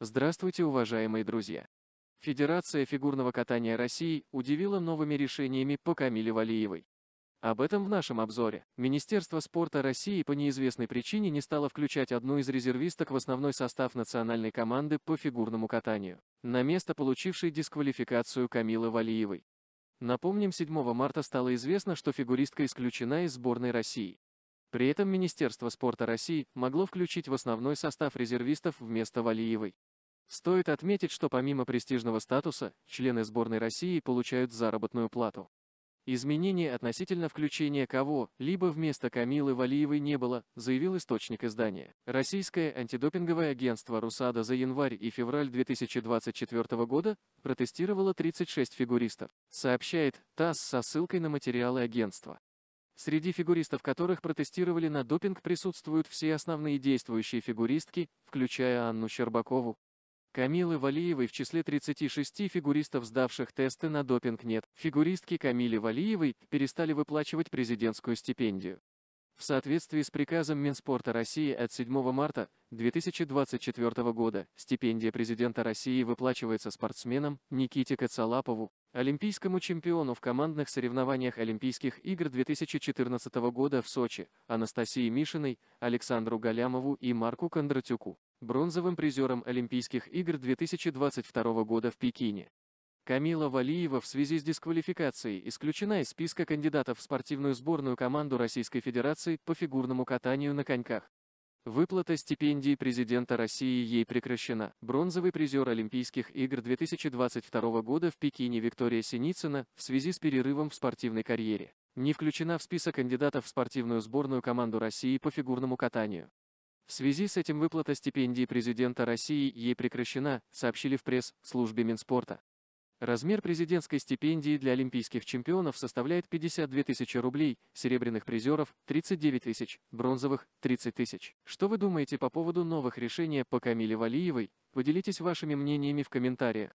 Здравствуйте, уважаемые друзья! Федерация фигурного катания России удивила новыми решениями по Камиле Валиевой. Об этом в нашем обзоре. Министерство спорта России по неизвестной причине не стало включать одну из резервисток в основной состав национальной команды по фигурному катанию, на место получившей дисквалификацию Камилы Валиевой. Напомним, 7 марта стало известно, что фигуристка исключена из сборной России. При этом Министерство спорта России могло включить в основной состав резервистов вместо Валиевой. Стоит отметить, что помимо престижного статуса, члены сборной России получают заработную плату. Изменений относительно включения кого-либо вместо Камилы Валиевой не было, заявил источник издания. Российское антидопинговое агентство «Русада» за январь и февраль 2024 года протестировало 36 фигуристов, сообщает ТАСС со ссылкой на материалы агентства. Среди фигуристов, которых протестировали на допинг, присутствуют все основные действующие фигуристки, включая Анну Щербакову, Камилы Валиевой в числе 36 фигуристов, сдавших тесты на допинг нет. Фигуристки Камили Валиевой перестали выплачивать президентскую стипендию. В соответствии с приказом Минспорта России от 7 марта 2024 года стипендия президента России выплачивается спортсменам Никите Кацалапову, олимпийскому чемпиону в командных соревнованиях Олимпийских игр 2014 года в Сочи, Анастасии Мишиной, Александру Галямову и Марку Кондратюку бронзовым призером Олимпийских игр 2022 года в Пекине. Камила Валиева в связи с дисквалификацией исключена из списка кандидатов в спортивную сборную команду Российской Федерации по фигурному катанию на коньках. Выплата стипендии президента России ей прекращена. Бронзовый призер Олимпийских игр 2022 года в Пекине Виктория Синицына в связи с перерывом в спортивной карьере не включена в список кандидатов в спортивную сборную команду России по фигурному катанию. В связи с этим выплата стипендии президента России ей прекращена, сообщили в пресс-службе Минспорта. Размер президентской стипендии для олимпийских чемпионов составляет 52 тысячи рублей, серебряных призеров – 39 тысяч, бронзовых – 30 тысяч. Что вы думаете по поводу новых решений по Камиле Валиевой? Поделитесь вашими мнениями в комментариях.